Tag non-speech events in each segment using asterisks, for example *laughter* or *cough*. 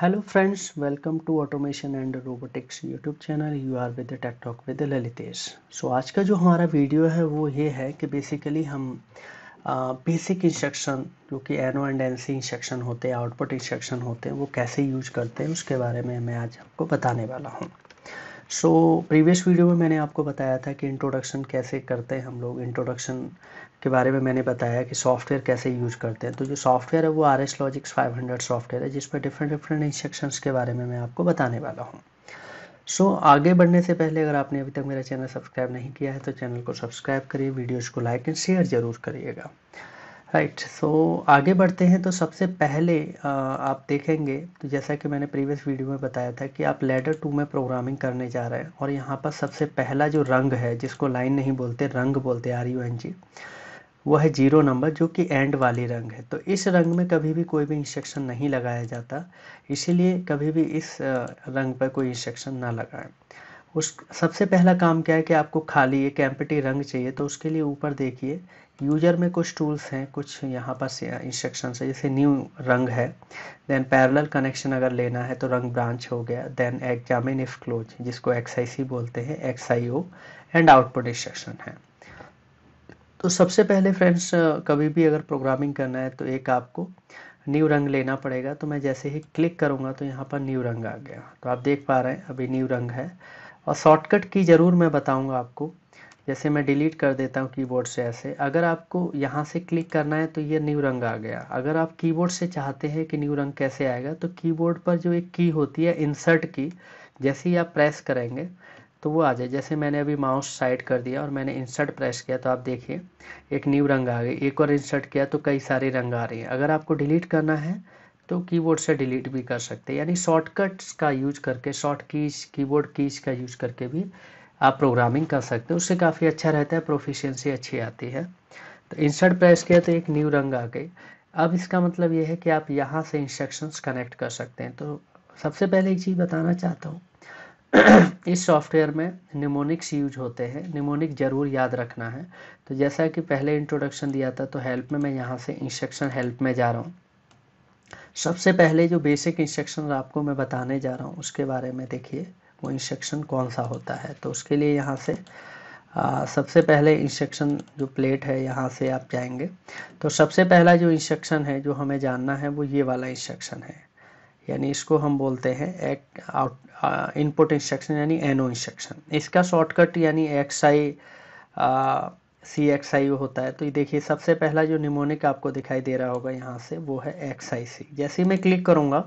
Hello friends welcome to automation and robotics YouTube channel you are with tech talk with Lalitesh so आज का जो हमारा video है वो ये है कि बेसिकली हम बेसिक इंस्ट्रक्शन जो कि N O and N C instruction होते हैं आउटपुट इंस्ट्रक्शन होते हैं वो कैसे यूज करते हैं उसके बारे में मैं आज आपको बताने वाला हूँ सो प्रीवियस वीडियो में मैंने आपको बताया था कि इंट्रोडक्शन कैसे करते हैं हम लोग इंट्रोडक्शन के बारे में मैंने बताया कि सॉफ्टवेयर कैसे यूज करते हैं तो जो सॉफ्टवेयर है वो R S Logix five hundred software है जिस पर डिफरेंट डिफरेंट इंस्ट्रक्शन के बारे में मैं आपको बताने वाला हूँ सो so, आगे बढ़ने से पहले अगर आपने अभी तक मेरा चैनल सब्सक्राइब नहीं किया है तो चैनल को सब्सक्राइब करिए वीडियोज़ को लाइक एंड शेयर ज़रूर करिएगा राइट सो so, आगे बढ़ते हैं तो सबसे पहले आ, आप देखेंगे तो जैसा कि मैंने प्रीवियस वीडियो में बताया था कि आप लेडर टू में प्रोग्रामिंग करने जा रहे हैं और यहाँ पर सबसे पहला जो रंग है जिसको लाइन नहीं बोलते रंग बोलते आर यू एन जी वो है जीरो नंबर जो कि एंड वाली रंग है तो इस रंग में कभी भी कोई भी इंस्ट्रक्शन नहीं लगाया जाता इसीलिए कभी भी इस रंग पर कोई इंस्ट्रक्शन ना लगाएं उस सबसे पहला काम क्या है कि आपको खाली एक एम्पटी रंग चाहिए तो उसके लिए ऊपर देखिए यूजर में कुछ टूल्स हैं कुछ यहाँ पास इंस्ट्रक्शन है जैसे न्यू रंग है देन पैरेलल कनेक्शन अगर लेना है तो रंग ब्रांच हो गया देन एग्जामिन इफ क्लोज जिसको एक्स बोलते हैं एक्स एंड आउटपुट इंस्ट्रक्शन है तो सबसे पहले फ्रेंड्स कभी भी अगर प्रोग्रामिंग करना है तो एक आपको न्यू रंग लेना पड़ेगा तो मैं जैसे ही क्लिक करूँगा तो यहाँ पर न्यू रंग आ गया तो आप देख पा रहे हैं अभी न्यू रंग है और शॉर्टकट की ज़रूर मैं बताऊँगा आपको जैसे मैं डिलीट कर देता हूँ कीबोर्ड से ऐसे अगर आपको यहाँ से क्लिक करना है तो ये न्यू रंग आ गया अगर आप कीबोर्ड से चाहते हैं कि न्यू रंग कैसे आएगा तो कीबोर्ड पर जो एक की होती है इंसर्ट की जैसे ही आप प्रेस करेंगे तो वो आ जाए जैसे मैंने अभी माउस साइड कर दिया और मैंने इंसर्ट प्रेस किया तो आप देखिए एक न्यू रंग आ गई एक और इंसर्ट किया तो कई सारे रंग आ रहे हैं अगर आपको डिलीट करना है तो कीबोर्ड से डिलीट भी कर सकते हैं यानी शॉर्टकट्स का यूज करके शॉर्ट कीज कीबोर्ड कीज का यूज करके भी आप प्रोग्रामिंग कर सकते हैं उससे काफ़ी अच्छा रहता है प्रोफिशेंसी अच्छी आती है तो इंसर्ट प्रेस किया तो एक न्यू रंग आ गई अब इसका मतलब ये है कि आप यहाँ से इंस्ट्रक्शंस कनेक्ट कर सकते हैं तो सबसे पहले एक चीज़ बताना चाहता हूँ *clears throat* इस सॉफ्टवेयर में निमोनिक्स यूज होते हैं निमोनिक ज़रूर याद रखना है तो जैसा कि पहले इंट्रोडक्शन दिया था तो हेल्प में मैं यहाँ से इंस्ट्रक्शन हेल्प में जा रहा हूँ सबसे पहले जो बेसिक इंस्ट्रक्शन आपको मैं बताने जा रहा हूँ उसके बारे में देखिए वो इंस्ट्रक्शन कौन सा होता है तो उसके लिए यहाँ से आ, सबसे पहले इंस्ट्रक्शन जो प्लेट है यहाँ से आप जाएंगे तो सबसे पहला जो इंस्ट्रक्शन है जो हमें जानना है वो ये वाला इंस्ट्रक्शन है यानी इसको हम बोलते हैं एक आउट इनपुट इंस्ट्रक्शन यानी एनो इंस्ट्रक्शन इसका शॉर्टकट यानी X I C X I होता है तो ये देखिए सबसे पहला जो निमोनिक आपको दिखाई दे रहा होगा यहाँ से वो है एक्स आई सी जैसे ही मैं क्लिक करूँगा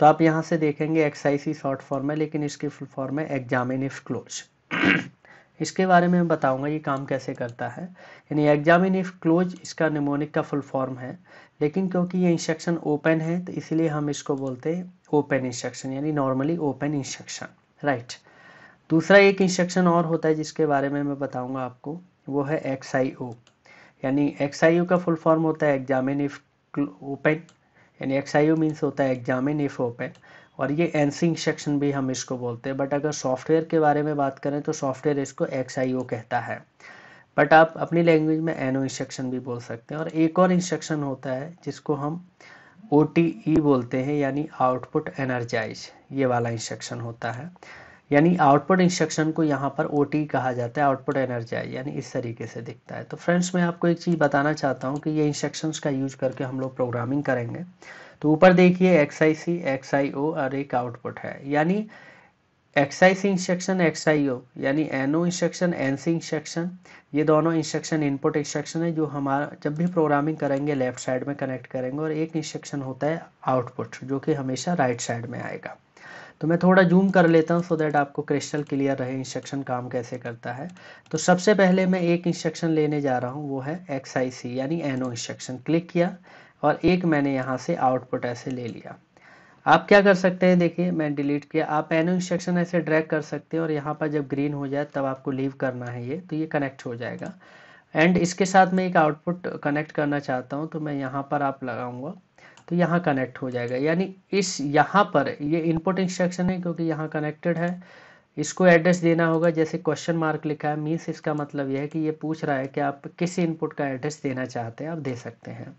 तो आप यहाँ से देखेंगे X I C short form है लेकिन इसकी फुल फॉर्म है एग्जामिनिफ क्लोज इसके बारे में बताऊंगा ये काम कैसे करता है यानी एग्जामिन इफ क्लोज इसका निमोनिक का फुल फॉर्म है लेकिन क्योंकि ये इंस्ट्रक्शन ओपन है तो इसलिए हम इसको बोलते हैं ओपन इंस्ट्रक्शन यानी नॉर्मली ओपन इंस्ट्रक्शन राइट दूसरा एक इंस्ट्रक्शन और होता है जिसके बारे में मैं बताऊंगा आपको वो है एक्स आई ओ यानी एक्स आई ओ का फुल फॉर्म होता है एग्जामिन इफ ओपन यानी एक्स आई ओ मीन्स होता है एग्जामिन इफ ओपन और ये एनसिंग सेक्शन भी हम इसको बोलते हैं बट अगर सॉफ्टवेयर के बारे में बात करें तो सॉफ्टवेयर इसको एक्स कहता है बट आप अपनी लैंग्वेज में एनो इंस्ट्रक्शन भी बोल सकते हैं और एक और इंस्ट्रक्शन होता है जिसको हम ओ e बोलते हैं यानी आउटपुट एनर्जाइज ये वाला इंस्ट्रक्शन होता है यानी आउटपुट इंस्ट्रक्शन को यहाँ पर ओ e कहा जाता है आउटपुट एनर्जाइज यानी इस तरीके से दिखता है तो फ्रेंड्स मैं आपको एक चीज़ बताना चाहता हूँ कि ये इंस्ट्रक्शंस का यूज करके हम लोग प्रोग्रामिंग करेंगे तो ऊपर देखिए x I C X I ओ और एक आउटपुट है यानी X I C instruction X I O यानी N O instruction N C instruction ये दोनों इंस्ट्रक्शन इनपुट इंस्ट्रक्शन है जो हमारा जब भी प्रोग्रामिंग करेंगे लेफ्ट साइड में कनेक्ट करेंगे और एक इंस्ट्रक्शन होता है आउटपुट जो कि हमेशा राइट साइड में आएगा तो मैं थोड़ा जूम कर लेता हूँ सो दैट आपको क्रिस्टल क्लियर रहे इंस्ट्रक्शन काम कैसे करता है तो सबसे पहले मैं एक इंस्ट्रक्शन लेने जा रहा हूँ वो है एक्स आई सी यानी एन ओ इंस्ट्रक्शन क्लिक किया और एक मैंने यहाँ से आउटपुट ऐसे ले लिया आप क्या कर सकते हैं देखिए मैं डिलीट किया आप एनो इंस्ट्रक्शन ऐसे ड्रैग कर सकते हैं और यहाँ पर जब ग्रीन हो जाए तब आपको लीव करना है ये तो ये कनेक्ट हो जाएगा एंड इसके साथ मैं एक आउटपुट कनेक्ट करना चाहता हूँ तो मैं यहाँ पर आप लगाऊंगा तो यहाँ कनेक्ट हो जाएगा यानी इस यहाँ पर ये इनपुट इंस्ट्रक्शन है क्योंकि यहाँ कनेक्टेड है इसको एड्रेस देना होगा जैसे क्वेश्चन मार्क लिखा है मीन्स इसका मतलब यह है कि ये पूछ रहा है कि आप किस इनपुट का एड्रेस देना चाहते हैं आप दे सकते हैं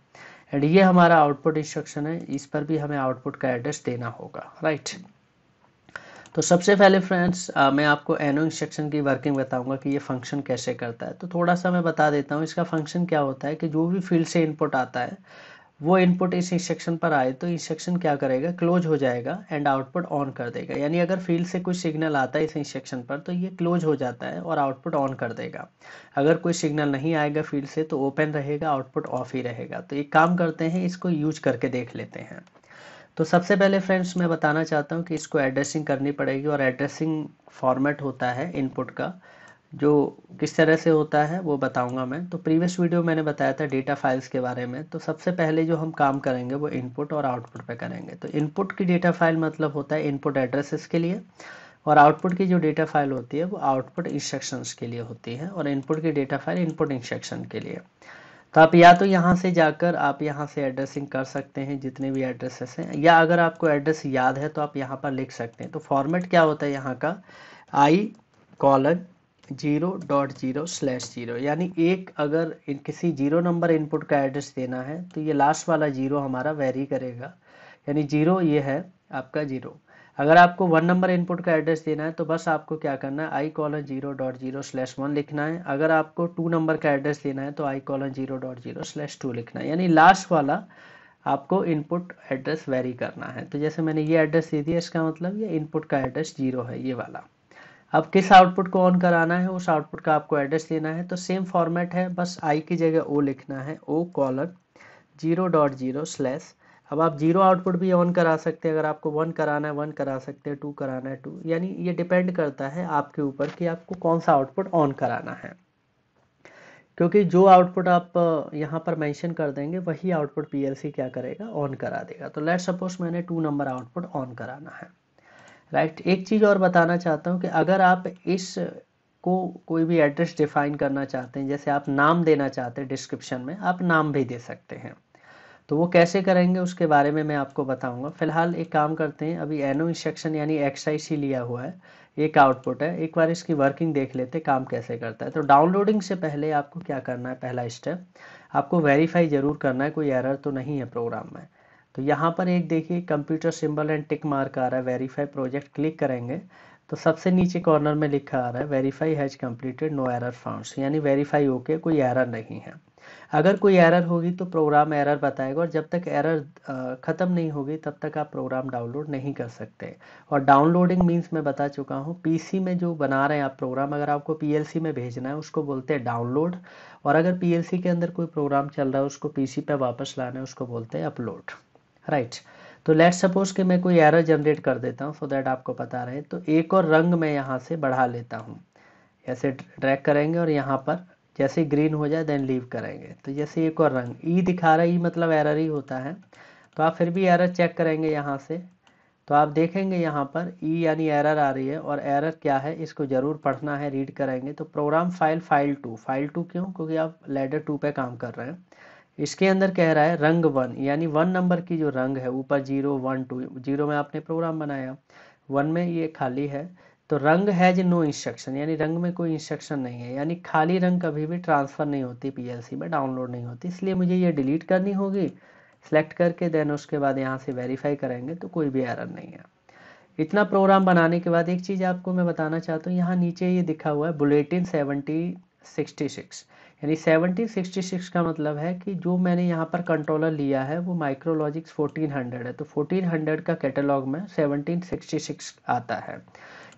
एंड ये हमारा आउटपुट इंस्ट्रक्शन है इस पर भी हमें आउटपुट का एड्रेस देना होगा राइट right? तो सबसे पहले फ्रेंड्स मैं आपको एनो इंस्ट्रक्शन की वर्किंग बताऊंगा कि ये फंक्शन कैसे करता है तो थोड़ा सा मैं बता देता हूँ इसका फंक्शन क्या होता है कि जो भी फील्ड से इनपुट आता है वो इनपुट इस इंस्ट्रक्शन पर आए तो इंस्ट्रक्शन क्या करेगा क्लोज हो जाएगा एंड आउटपुट ऑन कर देगा यानी अगर फील्ड से कोई सिग्नल आता है इस इंस्ट्रक्शन पर तो ये क्लोज हो जाता है और आउटपुट ऑन कर देगा अगर कोई सिग्नल नहीं आएगा फील्ड से तो ओपन रहेगा आउटपुट ऑफ ही रहेगा तो एक काम करते हैं इसको यूज करके देख लेते हैं तो सबसे पहले फ्रेंड्स मैं बताना चाहता हूँ कि इसको एड्रेसिंग करनी पड़ेगी और एड्रेसिंग फॉर्मेट होता है इनपुट का जो किस तरह से होता है वो बताऊंगा मैं तो प्रीवियस वीडियो मैंने बताया था डेटा फाइल्स के बारे में तो सबसे पहले जो हम काम करेंगे वो इनपुट और आउटपुट पे करेंगे तो इनपुट की डेटा फाइल मतलब होता है इनपुट एड्रेसेस के लिए और आउटपुट की जो डेटा फाइल होती है वो आउटपुट इंस्ट्रक्शंस के लिए होती है और इनपुट की डेटा फाइल इनपुट इंस्ट्रक्शन के लिए तो आप या तो यहाँ से जाकर आप यहाँ से एड्रेसिंग कर सकते हैं जितने भी एड्रेसेस हैं या अगर आपको एड्रेस याद है तो आप यहाँ पर लिख सकते हैं तो फॉर्मेट क्या होता है यहाँ का I colon zero dot zero slash zero यानी एक अगर किसी जीरो नंबर इनपुट का एड्रेस देना है तो ये लास्ट वाला जीरो हमारा वेरी करेगा यानी जीरो ये है आपका जीरो अगर आपको वन नंबर इनपुट का एड्रेस देना है तो बस आपको क्या करना है I colon zero dot zero slash one लिखना है अगर आपको टू नंबर का एड्रेस देना है तो I colon zero dot zero slash two लिखना है यानी लास्ट वाला आपको इनपुट एड्रेस वेरी करना है तो जैसे मैंने ये एड्रेस दे दिया इसका मतलब ये इनपुट का एड्रेस जीरो है ये वाला अब किस आउटपुट को ऑन कराना है उस आउटपुट का आपको एड्रेस लेना है तो सेम फॉर्मेट है बस आई की जगह ओ लिखना है O colon zero dot zero slash अब आप जीरो आउटपुट भी ऑन करा सकते हैं अगर आपको वन कराना है वन करा सकते हैं टू कराना है टू यानी ये डिपेंड करता है आपके ऊपर कि आपको कौन सा आउटपुट ऑन कराना है क्योंकि जो आउटपुट आप यहाँ पर मेंशन कर देंगे वही आउटपुट पीएलसी क्या करेगा ऑन करा देगा तो लेट सपोज मैंने टू नंबर आउटपुट ऑन कराना है राइट एक चीज़ और बताना चाहता हूँ कि अगर आप इस को कोई भी एड्रेस डिफाइन करना चाहते हैं जैसे आप नाम देना चाहते हैं डिस्क्रिप्शन में आप नाम भी दे सकते हैं तो वो कैसे करेंगे उसके बारे में मैं आपको बताऊंगा फिलहाल एक काम करते हैं अभी एनो इंस्ट्रक्शन यानी एक्स लिया हुआ है एक आउटपुट है एक बार इसकी वर्किंग देख लेते काम कैसे करता है तो डाउनलोडिंग से पहले आपको क्या करना है पहला स्टेप आपको वेरीफाई ज़रूर करना है कोई एरर तो नहीं है प्रोग्राम में तो यहाँ पर एक देखिए computer symbol and tick mark आ रहा है वेरीफाई प्रोजेक्ट क्लिक करेंगे तो सबसे नीचे कॉर्नर में लिखा आ रहा है verify has completed no error found यानी वेरीफाई होके कोई एरर नहीं है अगर कोई एरर होगी तो प्रोग्राम एरर बताएगा और जब तक एरर ख़त्म नहीं होगी तब तक आप प्रोग्राम डाउनलोड नहीं कर सकते और डाउनलोडिंग मींस मैं बता चुका हूँ पीसी में जो बना रहे हैं आप प्रोग्राम अगर आपको पीएलसी में भेजना है उसको बोलते हैं डाउनलोड और अगर पीएलसी के अंदर कोई प्रोग्राम चल रहा है उसको पीसी पे वापस लाना है उसको बोलते हैं अपलोड राइट right. तो लेट सपोज कि मैं कोई एरर जनरेट कर देता हूँ सो दैट आपको पता रहे तो एक और रंग मैं यहाँ से बढ़ा लेता हूँ ऐसे ड्रैग करेंगे और यहाँ पर जैसे ग्रीन हो जाए देन लीव करेंगे तो जैसे एक और रंग ई e दिखा रहा है ई e मतलब एरर ही होता है तो आप फिर भी एरर चेक करेंगे यहाँ से तो आप देखेंगे यहाँ पर ई e यानी एरर आ रही है और एरर क्या है इसको ज़रूर पढ़ना है रीड करेंगे तो program file file two file two क्यों क्योंकि आप लेडर टू पे काम कर रहे हैं इसके अंदर कह रहा है रंग वन यानी वन नंबर की जो रंग है ऊपर जीरो वन टू जीरो में आपने प्रोग्राम बनाया वन में ये खाली है तो रंग हैज नो इंस्ट्रक्शन यानी रंग में कोई इंस्ट्रक्शन नहीं है यानी खाली रंग कभी भी ट्रांसफ़र नहीं होती पीएलसी में डाउनलोड नहीं होती इसलिए मुझे ये डिलीट करनी होगी सेलेक्ट करके देन उसके बाद यहाँ से वेरीफाई करेंगे तो कोई भी एरर नहीं है इतना प्रोग्राम बनाने के बाद एक चीज़ आपको मैं बताना चाहता हूँ यहाँ नीचे ये दिखा हुआ है बुलेटिन सेवनटी सिक्सटी सिक्स यानी 1766 का मतलब है कि जो मैंने यहाँ पर कंट्रोलर लिया है वो माइक्रोलॉजिक्स 1400 है तो 1400 का कैटलॉग में 1766 आता है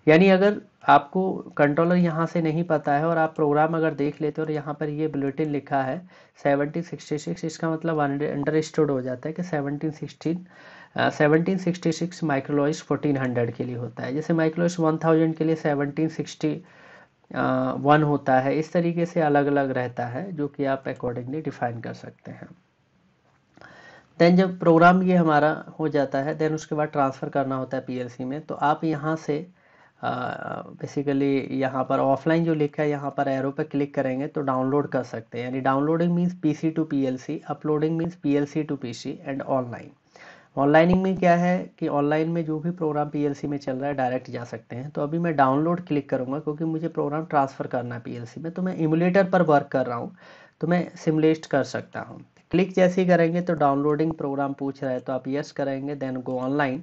यानी अगर आपको कंट्रोलर यहाँ से नहीं पता है और आप प्रोग्राम अगर देख लेते हो और यहाँ पर ये बुलेटिन लिखा है 1766 इसका मतलब अंडरस्टूड हो जाता है कि 1716 सिक्स माइक्रोलॉइस के लिए होता है जैसे माइक्रोलॉइस 1000 के लिए 1760 वन होता है इस तरीके से अलग अलग रहता है जो कि आप अकॉर्डिंगली डिफाइन कर सकते हैं देन जब प्रोग्राम ये हमारा हो जाता है देन उसके बाद ट्रांसफ़र करना होता है पीएलसी में तो आप यहाँ से बेसिकली यहाँ पर ऑफलाइन जो लिखा है यहाँ पर एरो पर क्लिक करेंगे तो डाउनलोड कर सकते हैं यानी downloading means C to C uploading means C to C and online onlining में क्या है कि ऑनलाइन में जो भी प्रोग्राम पीएलसी में चल रहा है डायरेक्ट जा सकते हैं तो अभी मैं डाउनलोड क्लिक करूँगा क्योंकि मुझे प्रोग्राम ट्रांसफ़र करना है पीएलसी में तो मैं इमुलेटर पर वर्क कर रहा हूँ तो मैं सिमलेस्ट कर सकता हूँ क्लिक जैसे ही करेंगे तो डाउनलोडिंग प्रोग्राम पूछ रहा है तो आप यस करेंगे देन गो ऑनलाइन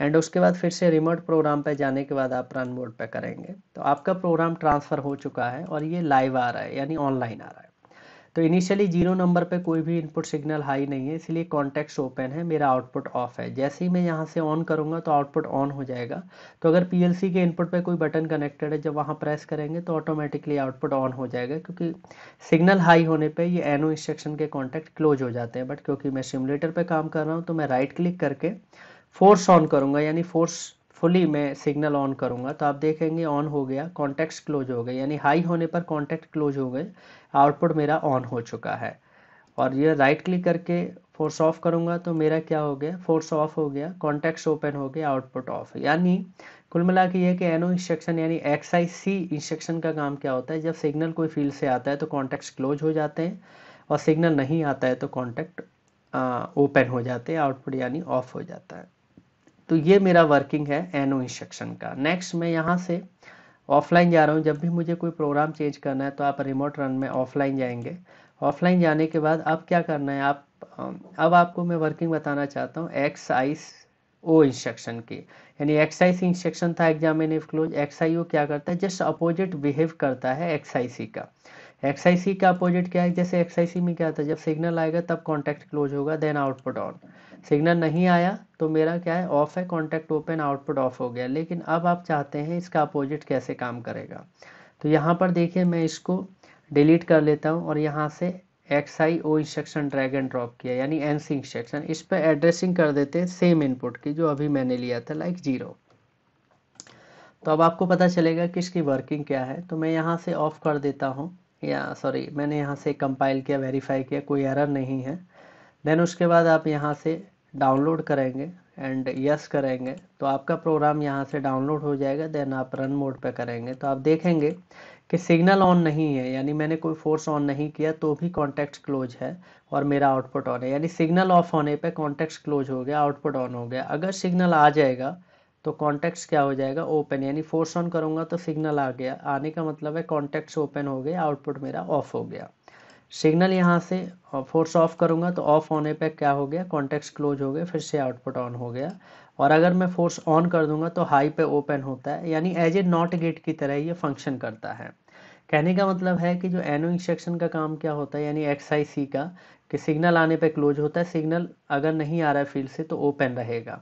एंड उसके बाद फिर से रिमोट प्रोग्राम पर जाने के बाद आप रन मोड पर करेंगे तो आपका प्रोग्राम ट्रांसफ़र हो चुका है और ये लाइव आ रहा है यानी ऑनलाइन आ रहा है तो इनिशियली जीरो नंबर पे कोई भी इनपुट सिग्नल हाई नहीं है इसलिए कॉन्टेक्ट ओपन है मेरा आउटपुट ऑफ है जैसे ही मैं यहाँ से ऑन करूँगा तो आउटपुट ऑन हो जाएगा तो अगर पीएलसी के इनपुट पे कोई बटन कनेक्टेड है जब वहाँ प्रेस करेंगे तो ऑटोमेटिकली आउटपुट ऑन हो जाएगा क्योंकि सिग्नल हाई होने पर ये एनो इंस्ट्रक्शन के कॉन्टैक्ट क्लोज हो जाते हैं बट क्योंकि मैं सिमुलेटर पर काम कर रहा हूँ तो मैं राइट क्लिक करके फोर्स ऑन करूँगा यानी फोर्स फुली मैं सिग्नल ऑन करूँगा तो आप देखेंगे ऑन हो गया कॉन्टैक्ट्स क्लोज हो गए यानी हाई होने पर कॉन्टैक्ट क्लोज हो गए आउटपुट मेरा ऑन हो चुका है और ये राइट क्लिक करके फोर्स ऑफ करूँगा तो मेरा क्या हो गया फोर्स ऑफ हो गया कॉन्टैक्ट ओपन हो गया आउटपुट ऑफ यानी कुल मिला के ये कि एनओ इंस्ट्रक्शन यानी एक्स आई सी इंस्ट्रक्शन का काम क्या होता है जब सिग्नल कोई फील्ड से आता है तो कॉन्टैक्ट क्लोज हो जाते हैं और सिग्नल नहीं आता है तो कॉन्टैक्ट ओपन हो जाते हैं आउटपुट यानी ऑफ हो जाता है तो ये मेरा वर्किंग है एनो इंस्ट्रक्शन का नेक्स्ट मैं यहाँ से ऑफलाइन जा रहा हूँ जब भी मुझे कोई प्रोग्राम चेंज करना है तो आप रिमोट रन में ऑफलाइन जाएंगे ऑफलाइन जाने के बाद अब क्या करना है आप अब आपको मैं वर्किंग बताना चाहता हूँ एक्स आइस ओ इंस्ट्रक्शन की यानी एक्स आई सी इंस्ट्रक्शन था exam if close X I O क्या करता है जस्ट अपोजिट बिहेव करता है एक्स आई सी का सी का अपोजिट क्या है जैसे सी में क्या था जब सिग्नल आएगा तब कॉन्टैक्ट क्लोज होगा देन आउटपुट ऑन सिग्नल नहीं आया तो मेरा क्या है ऑफ है कॉन्टैक्ट ओपन आउटपुट ऑफ हो गया लेकिन अब आप चाहते हैं इसका अपोजिट कैसे काम करेगा तो यहाँ पर देखिए मैं इसको डिलीट कर लेता हूँ और यहाँ से X I O instruction drag and drop किया यानी एन सी इंस्ट्रक्शन इस पर एड्रेसिंग कर देते हैं सेम इनपुट की जो अभी मैंने लिया था लाइक जीरो तो अब आपको पता चलेगा कि इसकी वर्किंग क्या है तो मैं यहाँ से ऑफ कर देता हूँ या सॉरी मैंने यहाँ से कंपाइल किया वेरीफाई किया कोई एरर नहीं है देन उसके बाद आप यहाँ से डाउनलोड करेंगे एंड यस yes करेंगे तो आपका प्रोग्राम यहाँ से डाउनलोड हो जाएगा देन आप रन मोड पे करेंगे तो आप देखेंगे कि सिग्नल ऑन नहीं है यानी मैंने कोई फोर्स ऑन नहीं किया तो भी कॉन्टैक्ट क्लोज है और मेरा आउटपुट ऑन है यानी सिग्नल ऑफ होने पे कॉन्टैक्ट क्लोज हो गया आउटपुट ऑन हो गया अगर सिग्नल आ जाएगा तो कॉन्टैक्ट्स क्या हो जाएगा ओपन यानी फोर्स ऑन करूँगा तो सिग्नल आ गया आने का मतलब है कॉन्टेक्ट ओपन हो गया आउटपुट मेरा ऑफ हो गया सिग्नल यहाँ से फोर्स ऑफ करूंगा तो ऑफ होने पे क्या हो गया कॉन्टेक्ट क्लोज हो गए फिर से आउटपुट ऑन हो गया और अगर मैं फोर्स ऑन कर दूंगा तो हाई पे ओपन होता है यानी एज ए नॉट गेट की तरह ये फंक्शन करता है कहने का मतलब है कि जो एनो इंस्ट्रक्शन का काम क्या होता है यानी एक्स आई सी का कि सिग्नल आने पे क्लोज होता है सिग्नल अगर नहीं आ रहा है फील्ड से तो ओपन रहेगा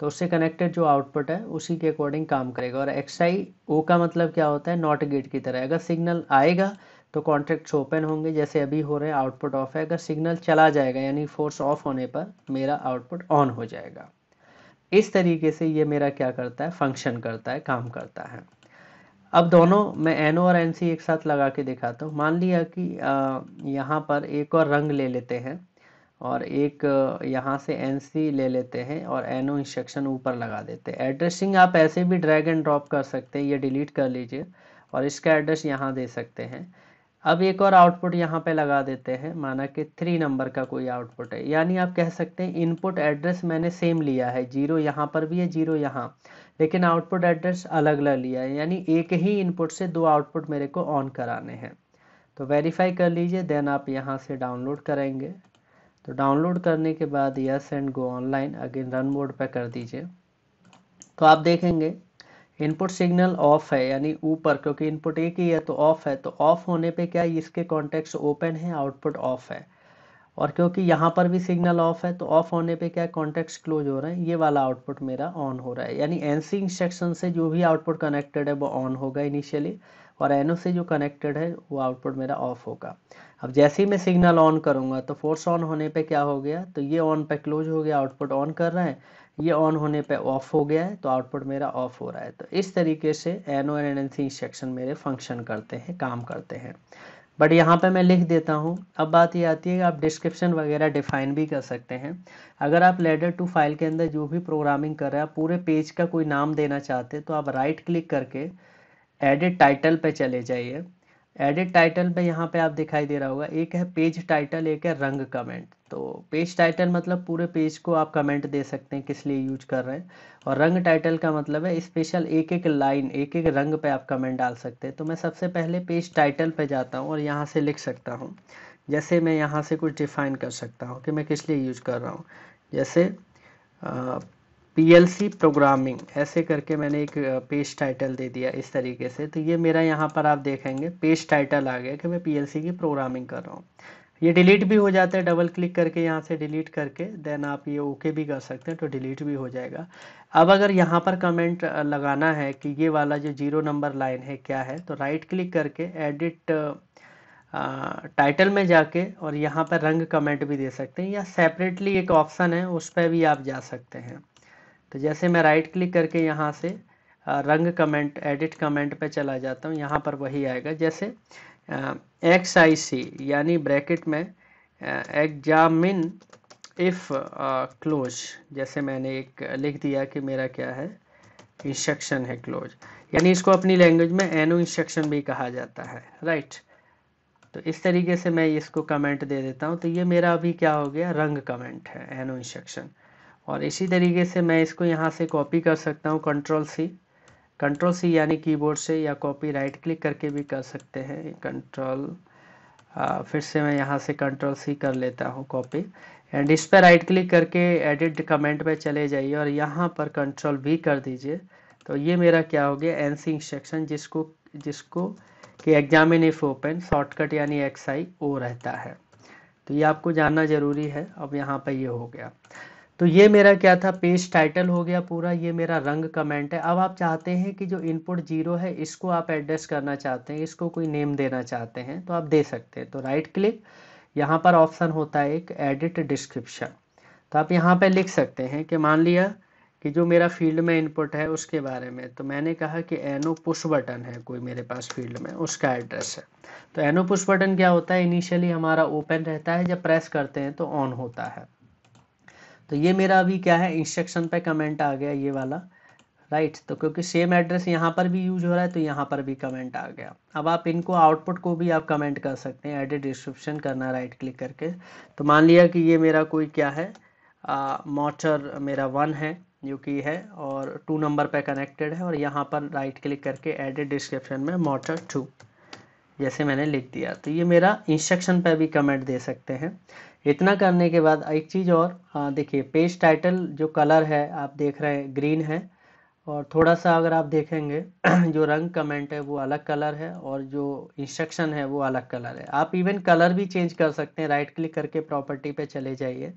तो उससे कनेक्टेड जो आउटपुट है उसी के अकॉर्डिंग काम करेगा और एक्स आई ओ का मतलब क्या होता है नॉट गेट की तरह अगर सिग्नल आएगा तो कॉन्ट्रैक्ट्स ओपन होंगे जैसे अभी हो रहे हैं आउटपुट ऑफ है अगर सिग्नल चला जाएगा यानी फोर्स ऑफ होने पर मेरा आउटपुट ऑन हो जाएगा इस तरीके से ये मेरा क्या करता है फंक्शन करता है काम करता है अब दोनों मैं एन और एन एक साथ लगा के दिखाता हूँ मान लिया कि यहाँ पर एक और रंग ले लेते हैं और एक यहाँ से एन सी ले लेते हैं और एन ओ इंस्ट्रक्शन ऊपर लगा देते हैं एड्रेसिंग आप ऐसे भी ड्रैग एंड ड्रॉप कर सकते हैं ये डिलीट कर लीजिए और इसका एड्रेस यहाँ दे सकते हैं अब एक और आउटपुट यहाँ पे लगा देते हैं माना कि थ्री नंबर का कोई आउटपुट है यानी आप कह सकते हैं इनपुट एड्रेस मैंने सेम लिया है जीरो यहाँ पर भी है जीरो यहाँ लेकिन आउटपुट एड्रेस अलग अलग लिया है यानी एक ही इनपुट से दो आउटपुट मेरे को ऑन कराने हैं तो वेरीफाई कर लीजिए देन आप यहाँ से डाउनलोड करेंगे तो डाउनलोड करने के बाद yes and go online again run mode पर कर दीजिए तो आप देखेंगे इनपुट सिग्नल ऑफ है यानी ऊपर क्योंकि इनपुट एक ही है तो ऑफ है तो ऑफ होने पे क्या इसके कॉन्टेक्ट ओपन है आउटपुट ऑफ है और क्योंकि यहाँ पर भी सिग्नल ऑफ है तो ऑफ होने पे क्या कॉन्टेक्ट क्लोज हो रहे हैं ये वाला आउटपुट मेरा ऑन हो रहा है यानी एनसी इंस्ट्रक्शन से जो भी आउटपुट कनेक्टेड है वो ऑन होगा इनिशियली और एनओ से जो कनेक्टेड है वो आउटपुट मेरा ऑफ होगा अब जैसे ही मैं सिग्नल ऑन करूँगा तो फोर्स ऑन होने पे क्या हो गया तो ये ऑन पे क्लोज हो गया आउटपुट ऑन कर रहे हैं ये ऑन होने पे ऑफ हो गया है तो आउटपुट मेरा ऑफ हो रहा है तो इस तरीके से N N N C instruction मेरे फंक्शन करते हैं काम करते हैं बट यहाँ पे मैं लिख देता हूँ अब बात ये आती है कि आप डिस्क्रिप्शन वगैरह डिफाइन भी कर सकते हैं अगर आप लेडर टू फाइल के अंदर जो भी प्रोग्रामिंग कर रहे हैं आप पूरे पेज का कोई नाम देना चाहते हैं तो आप राइट क्लिक करके एडिट टाइटल पे चले जाइए एडिट टाइटल पे यहाँ पे आप दिखाई दे रहा होगा एक है पेज टाइटल एक है रंग कमेंट तो पेज टाइटल मतलब पूरे पेज को आप कमेंट दे सकते हैं किस लिए यूज कर रहे हैं और रंग टाइटल का मतलब है स्पेशल एक एक लाइन एक एक रंग पे आप कमेंट डाल सकते हैं तो मैं सबसे पहले पेज टाइटल पे जाता हूँ और यहाँ से लिख सकता हूँ जैसे मैं यहाँ से कुछ डिफाइन कर सकता हूँ कि मैं किस लिए यूज कर रहा हूँ जैसे पी प्रोग्रामिंग ऐसे करके मैंने एक पेज टाइटल दे दिया इस तरीके से तो ये मेरा यहाँ पर आप देखेंगे पेज टाइटल आ गया कि मैं पी की प्रोग्रामिंग कर रहा हूँ ये डिलीट भी हो जाता है डबल क्लिक करके यहाँ से डिलीट करके देन आप ये ओके भी कर सकते हैं तो डिलीट भी हो जाएगा अब अगर यहाँ पर कमेंट लगाना है कि ये वाला जो जीरो नंबर लाइन है क्या है तो राइट क्लिक करके एडिट टाइटल में जाके और यहाँ पर रंग कमेंट भी दे सकते हैं या सेपरेटली एक ऑप्शन है उस पर भी आप जा सकते हैं तो जैसे मैं राइट क्लिक करके यहाँ से रंग कमेंट एडिट कमेंट पे चला जाता हूँ यहाँ पर वही आएगा जैसे एक्स आई सी यानी ब्रैकेट में एग्जामिन इफ़ क्लोज जैसे मैंने एक लिख दिया कि मेरा क्या है इंस्ट्रक्शन है क्लोज यानी इसको अपनी लैंग्वेज में एनो इंस्ट्रक्शन भी कहा जाता है राइट right? तो इस तरीके से मैं इसको कमेंट दे देता हूँ तो ये मेरा अभी क्या हो गया रंग कमेंट है एनो इंस्ट्रक्शन और इसी तरीके से मैं इसको यहाँ से कॉपी कर सकता हूँ कंट्रोल सी कंट्रोल सी यानी कीबोर्ड से या कॉपी राइट क्लिक करके भी कर सकते हैं कंट्रोल फिर से मैं यहाँ से कंट्रोल सी कर लेता हूँ कॉपी एंड इस पर राइट क्लिक करके एडिट कमेंट में चले जाइए और यहाँ पर कंट्रोल भी कर दीजिए तो ये मेरा क्या हो गया सी इंस्ट्रक्शन जिसको जिसको कि एग्जामिन इफ ओपन शॉर्टकट यानी एक्स आई ओ रहता है तो ये आपको जानना ज़रूरी है अब यहाँ पर ये हो गया तो ये मेरा क्या था पेज टाइटल हो गया पूरा ये मेरा रंग कमेंट है अब आप चाहते हैं कि जो इनपुट जीरो है इसको आप एड्रेस करना चाहते हैं इसको कोई नेम देना चाहते हैं तो आप दे सकते हैं तो राइट क्लिक यहाँ पर ऑप्शन होता है एक एडिट डिस्क्रिप्शन तो आप यहाँ पर लिख सकते हैं कि मान लिया कि जो मेरा फील्ड में इनपुट है उसके बारे में तो मैंने कहा कि एनो पुश बटन है कोई मेरे पास फील्ड में उसका एड्रेस है तो एनो पुश बटन क्या होता है इनिशियली हमारा ओपन रहता है जब प्रेस करते हैं तो ऑन होता है तो ये मेरा अभी क्या है इंस्ट्रक्शन पे कमेंट आ गया ये वाला राइट तो क्योंकि सेम एड्रेस यहाँ पर भी यूज हो रहा है तो यहाँ पर भी कमेंट आ गया अब आप इनको आउटपुट को भी आप कमेंट कर सकते हैं एडिट डिस्क्रिप्शन करना राइट क्लिक करके तो मान लिया कि ये मेरा कोई क्या है मोटर मेरा वन है जो कि है और टू नंबर पे कनेक्टेड है और यहाँ पर राइट क्लिक करके एडिट डिस्क्रिप्शन में मोटर टू जैसे मैंने लिख दिया तो ये मेरा इंस्ट्रक्शन पर भी कमेंट दे सकते हैं इतना करने के बाद एक चीज़ और हाँ, देखिए पेज टाइटल जो कलर है आप देख रहे हैं ग्रीन है और थोड़ा सा अगर आप देखेंगे *clears throat* जो रंग कमेंट है वो अलग कलर है और जो इंस्ट्रक्शन है वो अलग कलर है आप इवन कलर भी चेंज कर सकते हैं राइट क्लिक करके प्रॉपर्टी पे चले जाइए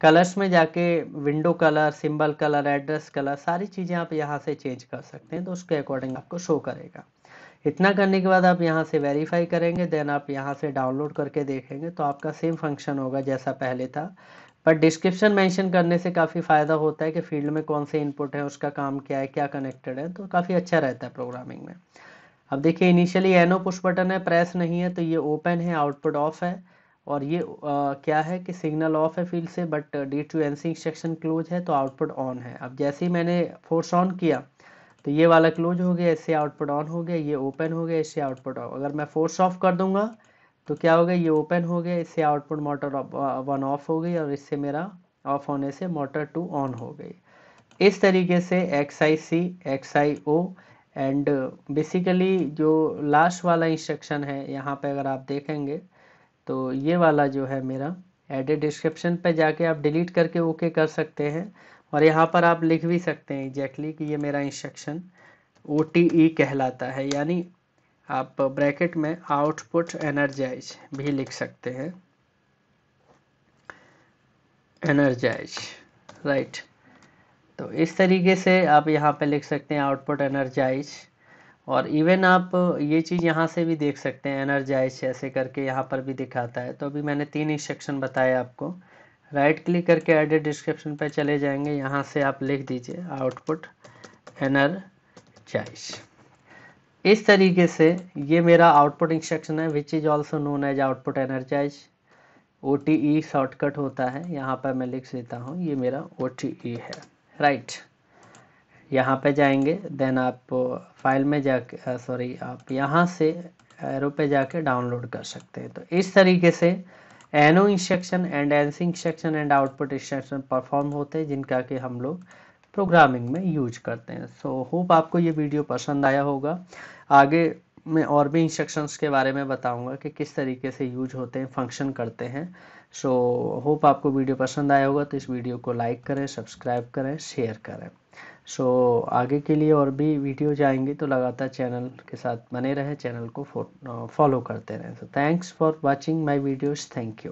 कलर्स में जाके window colour symbol colour address colour सारी चीज़ें आप यहाँ से चेंज कर सकते हैं तो उसके अकॉर्डिंग आपको शो करेगा इतना करने के बाद आप यहाँ से वेरीफाई करेंगे देन आप यहाँ से डाउनलोड करके देखेंगे तो आपका सेम फंक्शन होगा जैसा पहले था पर डिस्क्रिप्शन मेंशन करने से काफ़ी फ़ायदा होता है कि फील्ड में कौन से इनपुट है उसका काम क्या है क्या कनेक्टेड है तो काफ़ी अच्छा रहता है प्रोग्रामिंग में अब देखिए इनिशियली एनो पुश बटन है प्रेस नहीं है तो ये ओपन है आउटपुट ऑफ है और ये आ, क्या है कि सिग्नल ऑफ है फील्ड से but due to N C instruction close है तो आउटपुट ऑन है अब जैसे ही मैंने फोर्स ऑन किया तो ये वाला क्लोज हो गया इससे आउटपुट ऑन हो गया ये ओपन हो गया इससे आउटपुट ऑफ अगर मैं फोर्स ऑफ कर दूंगा तो क्या हो गया ये ओपन हो गया इससे आउटपुट मोटर वन ऑफ हो गई और इससे मेरा ऑफ होने से मोटर टू ऑन हो गई इस तरीके से X I C X I O and basically जो लास्ट वाला इंस्ट्रक्शन है यहाँ पे अगर आप देखेंगे तो ये वाला जो है मेरा एडिट डिस्क्रिप्शन पे जाके आप डिलीट करके ओके कर सकते हैं और यहाँ पर आप लिख भी सकते हैं एग्जैक्टली कि ये मेरा इंस्ट्रक्शन ओ टी ई कहलाता है यानी आप ब्रैकेट में आउटपुट एनर्जाइज भी लिख सकते हैं एनर्जाइज राइट तो इस तरीके से आप यहाँ पे लिख सकते हैं आउटपुट एनर्जाइज और इवन आप ये चीज़ यहाँ से भी देख सकते हैं एनर्जाइज ऐसे करके यहाँ पर भी दिखाता है तो अभी मैंने तीन इंस्ट्रक्शन बताए आपको राइट क्लिक करके एडिट डिस्क्रिप्शन पर चले जाएंगे यहाँ से आप लिख दीजिए आउटपुट चाइस इस तरीके से ये मेरा आउटपुट इंस्ट्रक्शन है which is also known as output energize O T E shortcut होता है यहाँ पर मैं लिख देता हूँ ये मेरा ओ टी ई है राइट right. यहाँ पे जाएंगे देन आप फाइल में जाके सॉरी आप यहाँ से एरो पे जाके डाउनलोड कर सकते हैं तो इस तरीके से N O instruction and N C instruction and output instruction perform होते हैं जिनका कि हम लोग प्रोग्रामिंग में यूज करते हैं सो so, होप आपको ये वीडियो पसंद आया होगा आगे मैं और भी इंस्ट्रक्शंस के बारे में बताऊंगा कि किस तरीके से यूज होते हैं फंक्शन करते हैं सो so, होप आपको वीडियो पसंद आया होगा तो इस वीडियो को लाइक करें सब्सक्राइब करें शेयर करें सो so, आगे के लिए और भी वीडियो जाएंगे तो लगातार चैनल के साथ बने रहें चैनल को फॉलो uh, करते रहें so thanks for watching my videos thank you